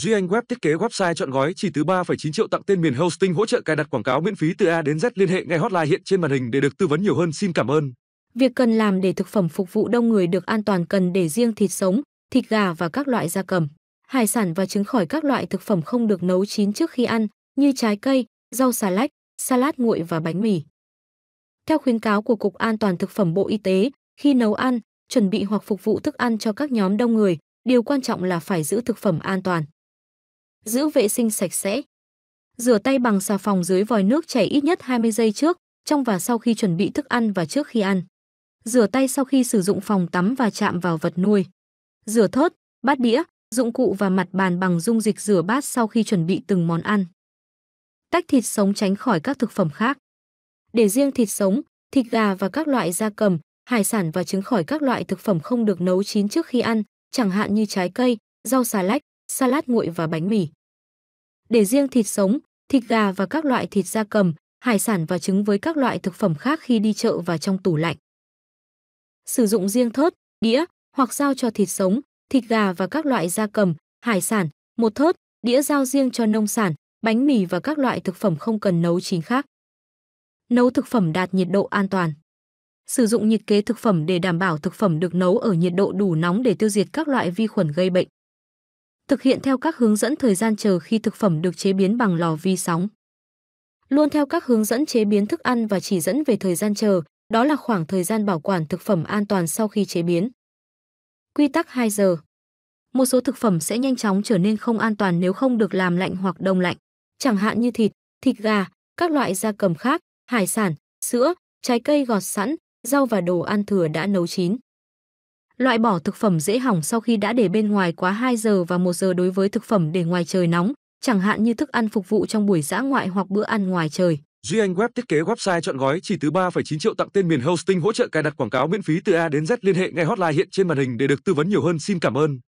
Duy Anh Web thiết kế website chọn gói chỉ từ 3,9 triệu tặng tên miền hosting hỗ trợ cài đặt quảng cáo miễn phí từ A đến Z liên hệ ngay hotline hiện trên màn hình để được tư vấn nhiều hơn. Xin cảm ơn. Việc cần làm để thực phẩm phục vụ đông người được an toàn cần để riêng thịt sống, thịt gà và các loại gia cầm, hải sản và trứng khỏi các loại thực phẩm không được nấu chín trước khi ăn như trái cây, rau xà lách, salad nguội và bánh mì. Theo khuyến cáo của Cục An toàn thực phẩm Bộ Y tế, khi nấu ăn, chuẩn bị hoặc phục vụ thức ăn cho các nhóm đông người, điều quan trọng là phải giữ thực phẩm an toàn giữ vệ sinh sạch sẽ. Rửa tay bằng xà phòng dưới vòi nước chảy ít nhất 20 giây trước, trong và sau khi chuẩn bị thức ăn và trước khi ăn. Rửa tay sau khi sử dụng phòng tắm và chạm vào vật nuôi. Rửa thớt, bát đĩa, dụng cụ và mặt bàn bằng dung dịch rửa bát sau khi chuẩn bị từng món ăn. Tách thịt sống tránh khỏi các thực phẩm khác. Để riêng thịt sống, thịt gà và các loại da cầm, hải sản và trứng khỏi các loại thực phẩm không được nấu chín trước khi ăn, chẳng hạn như trái cây, rau xà lách, salad nguội và bánh mì để riêng thịt sống, thịt gà và các loại thịt gia cầm, hải sản và trứng với các loại thực phẩm khác khi đi chợ và trong tủ lạnh. Sử dụng riêng thớt, đĩa hoặc dao cho thịt sống, thịt gà và các loại gia cầm, hải sản, một thớt, đĩa dao riêng cho nông sản, bánh mì và các loại thực phẩm không cần nấu chín khác. Nấu thực phẩm đạt nhiệt độ an toàn. Sử dụng nhiệt kế thực phẩm để đảm bảo thực phẩm được nấu ở nhiệt độ đủ nóng để tiêu diệt các loại vi khuẩn gây bệnh thực hiện theo các hướng dẫn thời gian chờ khi thực phẩm được chế biến bằng lò vi sóng. Luôn theo các hướng dẫn chế biến thức ăn và chỉ dẫn về thời gian chờ, đó là khoảng thời gian bảo quản thực phẩm an toàn sau khi chế biến. Quy tắc 2 giờ. Một số thực phẩm sẽ nhanh chóng trở nên không an toàn nếu không được làm lạnh hoặc đông lạnh, chẳng hạn như thịt, thịt gà, các loại da cầm khác, hải sản, sữa, trái cây gọt sẵn, rau và đồ ăn thừa đã nấu chín. Loại bỏ thực phẩm dễ hỏng sau khi đã để bên ngoài quá 2 giờ và 1 giờ đối với thực phẩm để ngoài trời nóng, chẳng hạn như thức ăn phục vụ trong buổi dã ngoại hoặc bữa ăn ngoài trời. Duy Anh Web thiết kế website chọn gói chỉ từ 3,9 triệu tặng tên miền hosting hỗ trợ cài đặt quảng cáo miễn phí từ A đến Z liên hệ ngay hotline hiện trên màn hình để được tư vấn nhiều hơn. Xin cảm ơn.